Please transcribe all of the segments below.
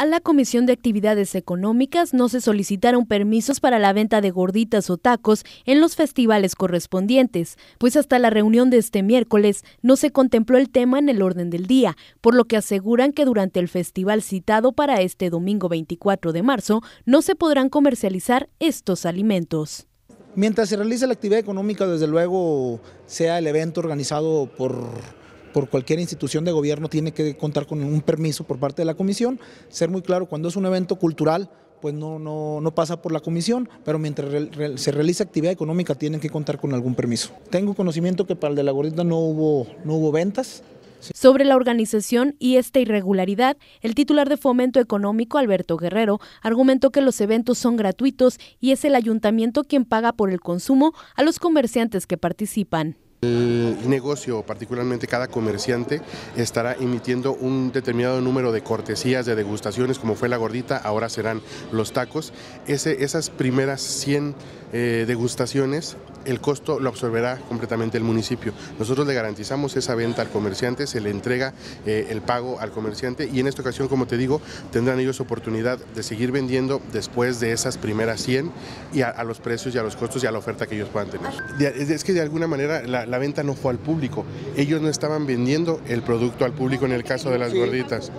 a la Comisión de Actividades Económicas no se solicitaron permisos para la venta de gorditas o tacos en los festivales correspondientes, pues hasta la reunión de este miércoles no se contempló el tema en el orden del día, por lo que aseguran que durante el festival citado para este domingo 24 de marzo no se podrán comercializar estos alimentos. Mientras se realiza la actividad económica, desde luego, sea el evento organizado por por cualquier institución de gobierno tiene que contar con un permiso por parte de la comisión. Ser muy claro, cuando es un evento cultural, pues no, no, pasa por la comisión, pero mientras se realiza actividad económica tienen que contar con algún permiso. Tengo conocimiento que para el de la gordita no hubo, no hubo ventas, sobre la organización y esta irregularidad, el titular de Fomento Económico, Alberto Guerrero, argumentó que los eventos son gratuitos y es el ayuntamiento quien paga por el consumo a los comerciantes que participan. El negocio, particularmente cada comerciante, estará emitiendo un determinado número de cortesías, de degustaciones, como fue la gordita, ahora serán los tacos. esas primeras 100 eh, degustaciones el costo lo absorberá completamente el municipio. Nosotros le garantizamos esa venta al comerciante, se le entrega eh, el pago al comerciante y en esta ocasión, como te digo, tendrán ellos oportunidad de seguir vendiendo después de esas primeras 100 y a, a los precios y a los costos y a la oferta que ellos puedan tener. Es que de alguna manera la, la venta no fue al público. Ellos no estaban vendiendo el producto al público en el caso de las gorditas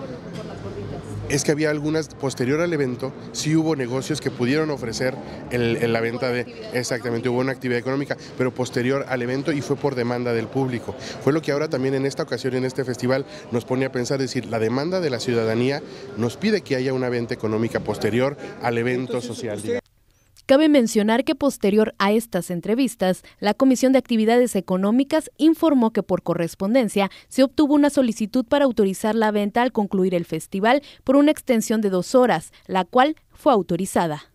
es que había algunas, posterior al evento, sí hubo negocios que pudieron ofrecer la venta de, exactamente, hubo una actividad económica, pero posterior al evento y fue por demanda del público. Fue lo que ahora también en esta ocasión, en este festival, nos pone a pensar, es decir, la demanda de la ciudadanía nos pide que haya una venta económica posterior al evento social. Cabe mencionar que posterior a estas entrevistas, la Comisión de Actividades Económicas informó que por correspondencia se obtuvo una solicitud para autorizar la venta al concluir el festival por una extensión de dos horas, la cual fue autorizada.